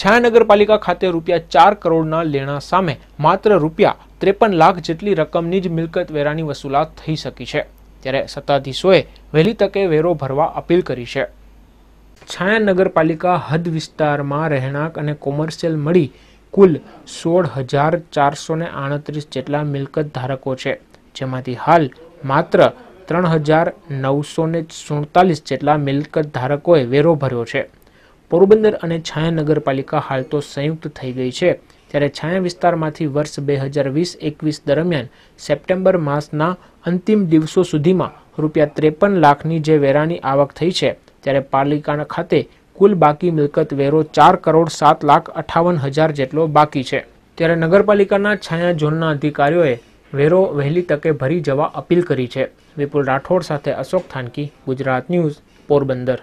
છાયા નગરપાલિકા ખાતે રૂપિયા ચાર કરોડના લેણા સામે માત્ર રૂપિયા ત્રેપન લાખ જેટલી રકમની જ મિલકત વેરાની વસૂલાત થઈ શકી છે ત્યારે સત્તાધીશોએ વહેલી તકે વેરો ભરવા અપીલ કરી છે છાયા નગરપાલિકા હદ વિસ્તારમાં રહેણાંક અને કોમર્શિયલ મળી કુલ સોળ હજાર ચારસો ને આડત્રીસ જેટલા મિલકત ધારકો છે જેમાંથી હાલ માત્ર ત્રણ હજાર નવસો સુડતાલીસ જેટલા મિલકત ધારકોએ વેરો ભર્યો છે પોરબંદર અને છાયા નગરપાલિકા હાલ તો સંયુક્ત થઈ ગઈ છે ત્યારે છાયા વિસ્તારમાંથી વર્ષ બે હજાર વીસ એકવીસ દરમિયાન સપ્ટેમ્બર માસના અંતિમ દિવસો સુધીમાં રૂપિયા ત્રેપન લાખની જે વેરાની આવક થઈ છે ત્યારે પાલિકાના ખાતે કુલ બાકી મિલકત વેરો ચાર કરોડ સાત લાખ અઠાવન હજાર જેટલો બાકી છે ત્યારે નગરપાલિકાના છાયા ઝોનના અધિકારીઓએ વેરો વહેલી તકે ભરી જવા અપીલ કરી છે વિપુલ રાઠોડ સાથે અશોક થાનકી ગુજરાત ન્યૂઝ પોરબંદર